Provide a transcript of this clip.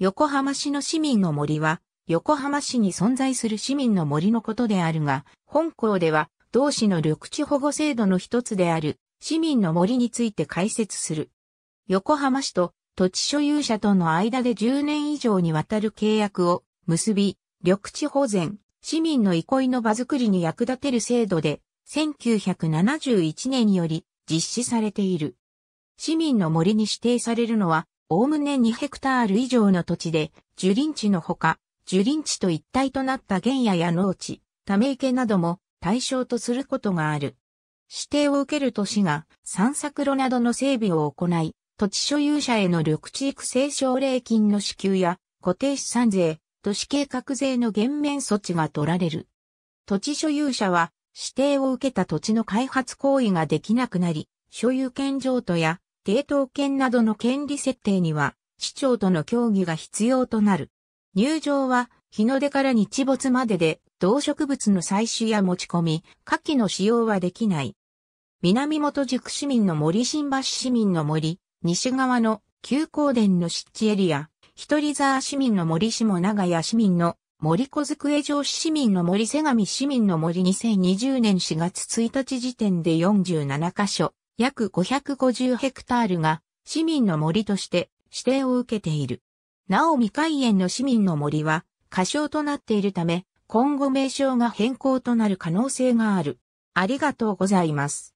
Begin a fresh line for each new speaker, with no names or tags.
横浜市の市民の森は、横浜市に存在する市民の森のことであるが、本校では、同市の緑地保護制度の一つである、市民の森について解説する。横浜市と土地所有者との間で10年以上にわたる契約を結び、緑地保全、市民の憩いの場づくりに役立てる制度で、1971年により実施されている。市民の森に指定されるのは、おおむね2ヘクタール以上の土地で、樹林地のほか、樹林地と一体となった原野や農地、ため池なども対象とすることがある。指定を受ける都市が散策路などの整備を行い、土地所有者への緑地育成奨励金の支給や固定資産税、都市計画税の減免措置が取られる。土地所有者は指定を受けた土地の開発行為ができなくなり、所有権譲渡や抵当権などの権利設定には、市長との協議が必要となる。入場は、日の出から日没までで、動植物の採取や持ち込み、下記の使用はできない。南本宿市民の森新橋市民の森、西側の旧光殿の湿地エリア、一人沢市民の森下長屋市民の森小机城市民の森瀬上市民の森2020年4月1日時点で47カ所、約550ヘクタールが市民の森として指定を受けている。なお未開園の市民の森は過小となっているため、今後名称が変更となる可能性がある。ありがとうございます。